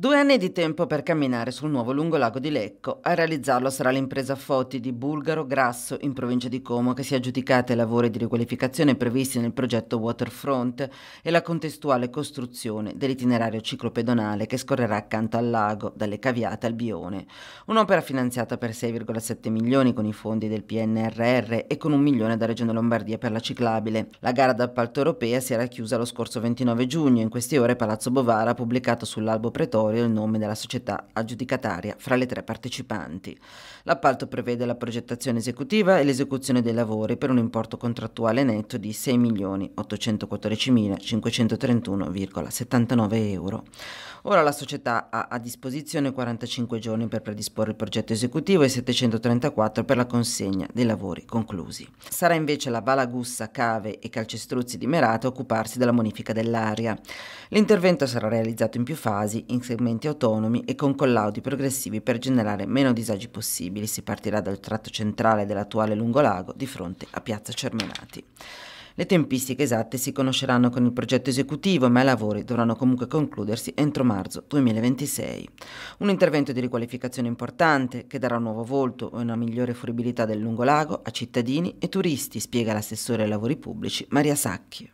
Due anni di tempo per camminare sul nuovo lungolago di Lecco. A realizzarlo sarà l'impresa Foti di Bulgaro Grasso in provincia di Como che si è aggiudicata i lavori di riqualificazione previsti nel progetto Waterfront e la contestuale costruzione dell'itinerario ciclopedonale che scorrerà accanto al lago, dalle caviate al Bione. Un'opera finanziata per 6,7 milioni con i fondi del PNRR e con un milione da Regione Lombardia per la ciclabile. La gara d'appalto europea si era chiusa lo scorso 29 giugno. e In queste ore Palazzo Bovara ha pubblicato sull'albo pretorio territorio il nome della società aggiudicataria fra le tre partecipanti. L'appalto prevede la progettazione esecutiva e l'esecuzione dei lavori per un importo contrattuale netto di 6.814.531,79 euro. Ora la società ha a disposizione 45 giorni per predisporre il progetto esecutivo e 734 per la consegna dei lavori conclusi. Sarà invece la Valagussa, Cave e Calcestruzzi di Merate a occuparsi della modifica dell'aria. L'intervento sarà realizzato in più fasi in seguito maggiormente autonomi e con collaudi progressivi per generare meno disagi possibili. Si partirà dal tratto centrale dell'attuale Lungolago di fronte a Piazza Cermenati. Le tempistiche esatte si conosceranno con il progetto esecutivo, ma i lavori dovranno comunque concludersi entro marzo 2026. Un intervento di riqualificazione importante che darà un nuovo volto e una migliore fruibilità del lungolago a cittadini e turisti, spiega l'assessore ai lavori pubblici Maria Sacchi.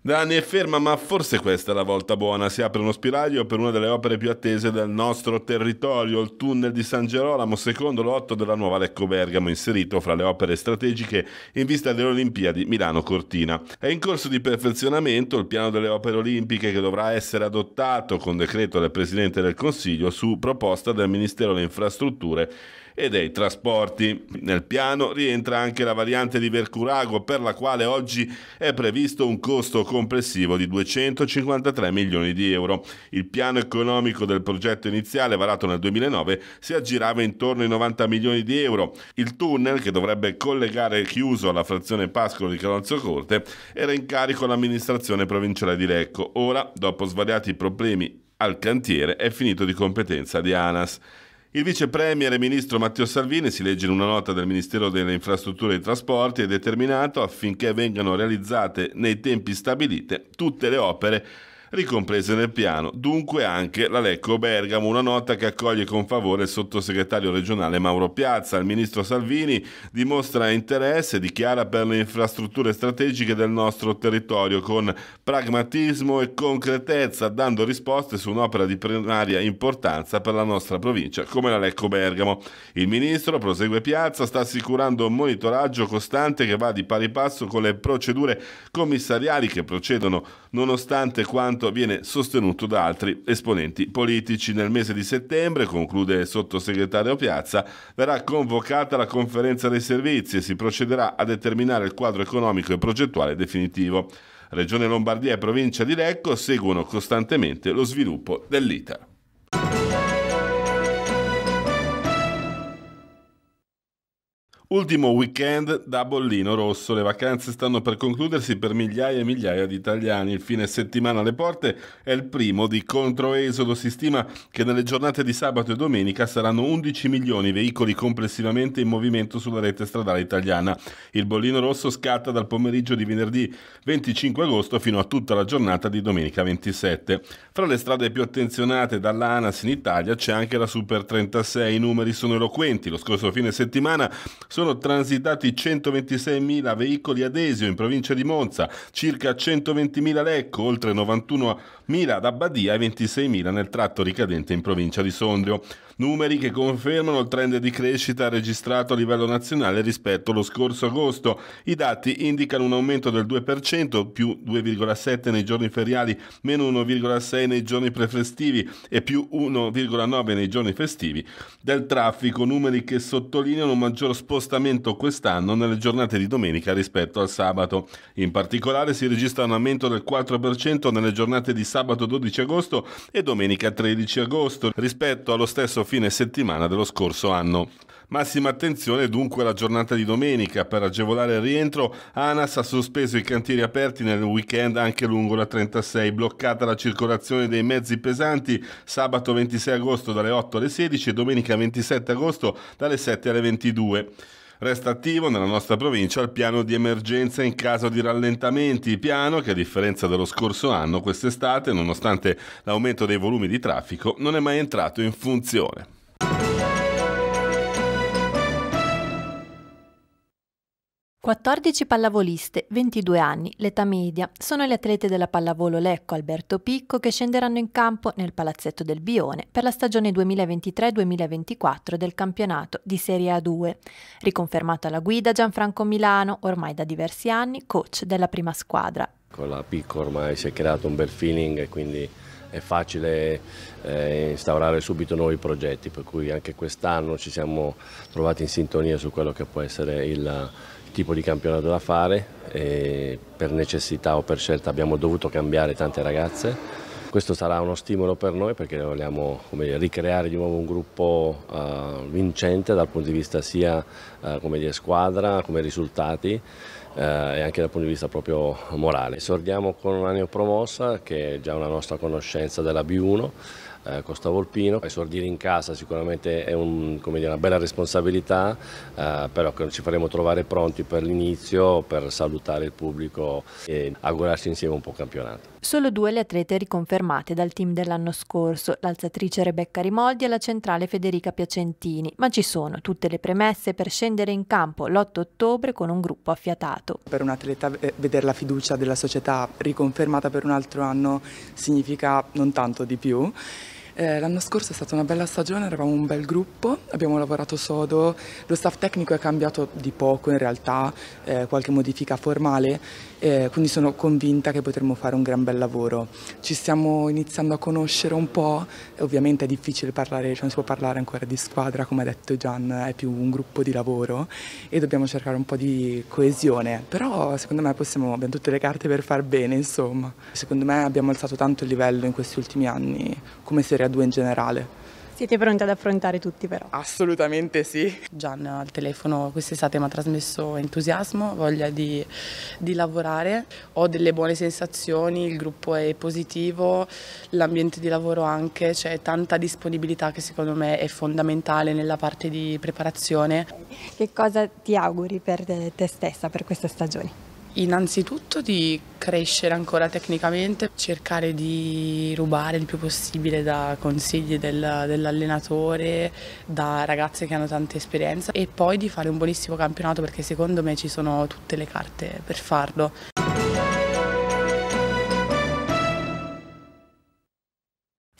Dani è ferma, ma forse questa è la volta buona. Si apre uno spiraglio per una delle opere più attese del nostro territorio, il tunnel di San Gerolamo, secondo lotto della nuova Lecco Bergamo, inserito fra le opere strategiche in vista delle Olimpiadi Milano-Cortina. È in corso di perfezionamento il piano delle opere olimpiche che dovrà essere adottato con decreto del Presidente del Consiglio su proposta del Ministero delle Infrastrutture e dei trasporti. Nel piano rientra anche la variante di Vercurago per la quale oggi è previsto un costo complessivo di 253 milioni di euro. Il piano economico del progetto iniziale varato nel 2009 si aggirava intorno ai 90 milioni di euro. Il tunnel che dovrebbe collegare Chiuso alla frazione Pascolo di Calonzio Corte era in carico all'amministrazione provinciale di Lecco. Ora, dopo svariati problemi al cantiere, è finito di competenza di ANAS. Il vice premier e ministro Matteo Salvini, si legge in una nota del Ministero delle Infrastrutture e dei Trasporti, è determinato affinché vengano realizzate nei tempi stabilite tutte le opere ricomprese nel piano, dunque anche la Lecco Bergamo, una nota che accoglie con favore il sottosegretario regionale Mauro Piazza. Il ministro Salvini dimostra interesse, dichiara per le infrastrutture strategiche del nostro territorio con pragmatismo e concretezza, dando risposte su un'opera di primaria importanza per la nostra provincia, come la Lecco Bergamo. Il ministro, prosegue Piazza, sta assicurando un monitoraggio costante che va di pari passo con le procedure commissariali che procedono nonostante quanto quanto viene sostenuto da altri esponenti politici. Nel mese di settembre, conclude il sottosegretario Piazza, verrà convocata la conferenza dei servizi e si procederà a determinare il quadro economico e progettuale definitivo. Regione Lombardia e provincia di Lecco seguono costantemente lo sviluppo dell'ITER. Ultimo weekend da bollino rosso, le vacanze stanno per concludersi per migliaia e migliaia di italiani, il fine settimana alle porte è il primo di controesodo, si stima che nelle giornate di sabato e domenica saranno 11 milioni i veicoli complessivamente in movimento sulla rete stradale italiana. Il bollino rosso scatta dal pomeriggio di venerdì 25 agosto fino a tutta la giornata di domenica 27. Fra le strade più attenzionate dall'ANAS in Italia c'è anche la Super 36, i numeri sono eloquenti, lo scorso fine settimana sono transitati 126.000 veicoli ad Esio in provincia di Monza, circa 120.000 a Lecco, oltre 91.000 ad Abbadia e 26.000 nel tratto ricadente in provincia di Sondrio numeri che confermano il trend di crescita registrato a livello nazionale rispetto allo scorso agosto. I dati indicano un aumento del 2%, più 2,7 nei giorni feriali, meno 1,6 nei giorni prefestivi e più 1,9 nei giorni festivi, del traffico, numeri che sottolineano un maggior spostamento quest'anno nelle giornate di domenica rispetto al sabato. In particolare si registra un aumento del 4% nelle giornate di sabato 12 agosto e domenica 13 agosto rispetto allo stesso fine settimana dello scorso anno. Massima attenzione dunque alla giornata di domenica. Per agevolare il rientro, ANAS ha sospeso i cantieri aperti nel weekend anche lungo la 36, bloccata la circolazione dei mezzi pesanti sabato 26 agosto dalle 8 alle 16 e domenica 27 agosto dalle 7 alle 22. Resta attivo nella nostra provincia il piano di emergenza in caso di rallentamenti, piano che a differenza dello scorso anno, quest'estate, nonostante l'aumento dei volumi di traffico, non è mai entrato in funzione. 14 pallavoliste, 22 anni, l'età media, sono le atlete della pallavolo Lecco Alberto Picco che scenderanno in campo nel palazzetto del Bione per la stagione 2023-2024 del campionato di Serie A2, riconfermato alla guida Gianfranco Milano, ormai da diversi anni coach della prima squadra. Con la Picco ormai si è creato un bel feeling e quindi è facile eh, instaurare subito nuovi progetti, per cui anche quest'anno ci siamo trovati in sintonia su quello che può essere il tipo di campionato da fare e per necessità o per scelta abbiamo dovuto cambiare tante ragazze. Questo sarà uno stimolo per noi perché vogliamo dire, ricreare di nuovo un gruppo uh, vincente dal punto di vista sia uh, come dire, squadra, come risultati eh, e anche dal punto di vista proprio morale. Esordiamo con una neopromossa che è già una nostra conoscenza della B1 eh, con Stavolpino. Esordire in casa sicuramente è un, dire, una bella responsabilità, eh, però che ci faremo trovare pronti per l'inizio, per salutare il pubblico e augurarci insieme un po' campionato. Solo due le atlete riconfermate dal team dell'anno scorso, l'alzatrice Rebecca Rimoldi e la centrale Federica Piacentini, ma ci sono tutte le premesse per scendere in campo l'8 ottobre con un gruppo affiatato. Per un atleta eh, vedere la fiducia della società riconfermata per un altro anno significa non tanto di più. Eh, l'anno scorso è stata una bella stagione, eravamo un bel gruppo, abbiamo lavorato sodo, lo staff tecnico è cambiato di poco in realtà, eh, qualche modifica formale, eh, quindi sono convinta che potremo fare un gran bel lavoro. Ci stiamo iniziando a conoscere un po', ovviamente è difficile parlare, cioè non si può parlare ancora di squadra, come ha detto Gian, è più un gruppo di lavoro e dobbiamo cercare un po' di coesione, però secondo me possiamo, abbiamo tutte le carte per far bene, insomma. Secondo me abbiamo alzato tanto il livello in questi ultimi anni come serie a due in generale. Siete pronti ad affrontare tutti però? Assolutamente sì. Gian al telefono quest'estate mi ha trasmesso entusiasmo, voglia di, di, lavorare, ho delle buone sensazioni, il gruppo è positivo, l'ambiente di lavoro anche, c'è tanta disponibilità che secondo me è fondamentale nella parte di preparazione. Che cosa ti auguri per te stessa per questa stagione? Innanzitutto di crescere ancora tecnicamente, cercare di rubare il più possibile da consigli del, dell'allenatore, da ragazze che hanno tanta esperienza e poi di fare un buonissimo campionato perché secondo me ci sono tutte le carte per farlo.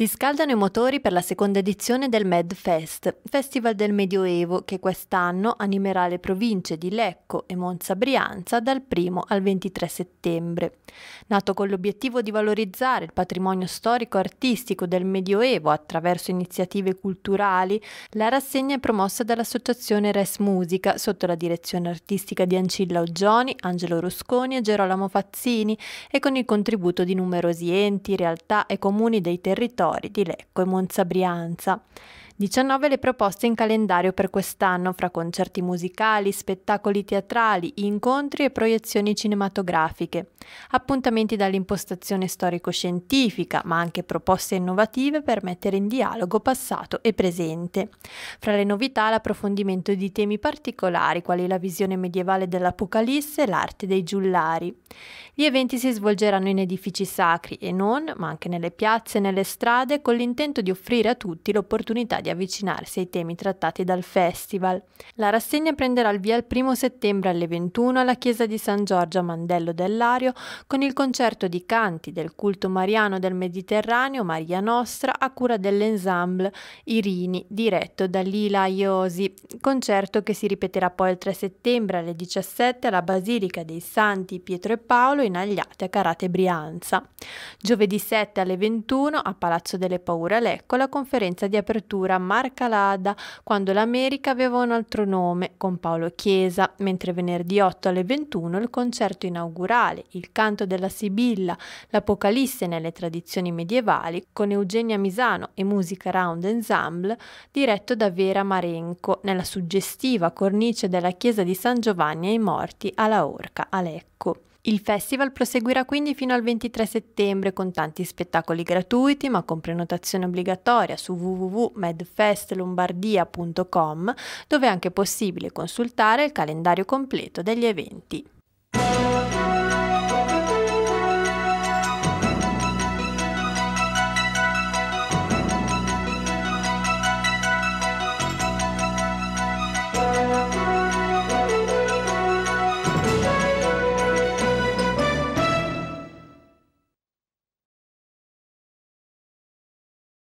Si scaldano i motori per la seconda edizione del MedFest, Festival del Medioevo, che quest'anno animerà le province di Lecco e Monza Brianza dal 1 al 23 settembre. Nato con l'obiettivo di valorizzare il patrimonio storico-artistico del Medioevo attraverso iniziative culturali, la rassegna è promossa dall'associazione Res Musica sotto la direzione artistica di Ancilla Oggioni, Angelo Rusconi e Gerolamo Fazzini e con il contributo di numerosi enti, realtà e comuni dei territori Tori, di Lecco e Monza Brianza 19 le proposte in calendario per quest'anno fra concerti musicali, spettacoli teatrali, incontri e proiezioni cinematografiche, appuntamenti dall'impostazione storico-scientifica, ma anche proposte innovative per mettere in dialogo passato e presente. Fra le novità l'approfondimento di temi particolari quali la visione medievale dell'Apocalisse e l'arte dei giullari. Gli eventi si svolgeranno in edifici sacri e non, ma anche nelle piazze e nelle strade, con l'intento di offrire a tutti l'opportunità di avvicinarsi ai temi trattati dal festival. La rassegna prenderà il via il 1 settembre alle 21 alla chiesa di San Giorgio a Mandello dell'Ario con il concerto di canti del culto mariano del Mediterraneo Maria Nostra a cura dell'ensemble Irini diretto da Lila Iosi, concerto che si ripeterà poi il 3 settembre alle 17 alla Basilica dei Santi Pietro e Paolo in Agliate a Carate Brianza. Giovedì 7 alle 21 a Palazzo delle Paure a Lecco la conferenza di apertura Marca Lada quando l'America aveva un altro nome con Paolo Chiesa, mentre venerdì 8 alle 21 il concerto inaugurale Il canto della Sibilla, l'Apocalisse nelle tradizioni medievali con Eugenia Misano e Musica Round Ensemble diretto da Vera Marenco nella suggestiva cornice della chiesa di San Giovanni ai Morti alla Orca a Lecco. Il festival proseguirà quindi fino al 23 settembre con tanti spettacoli gratuiti ma con prenotazione obbligatoria su www.medfestlombardia.com dove è anche possibile consultare il calendario completo degli eventi.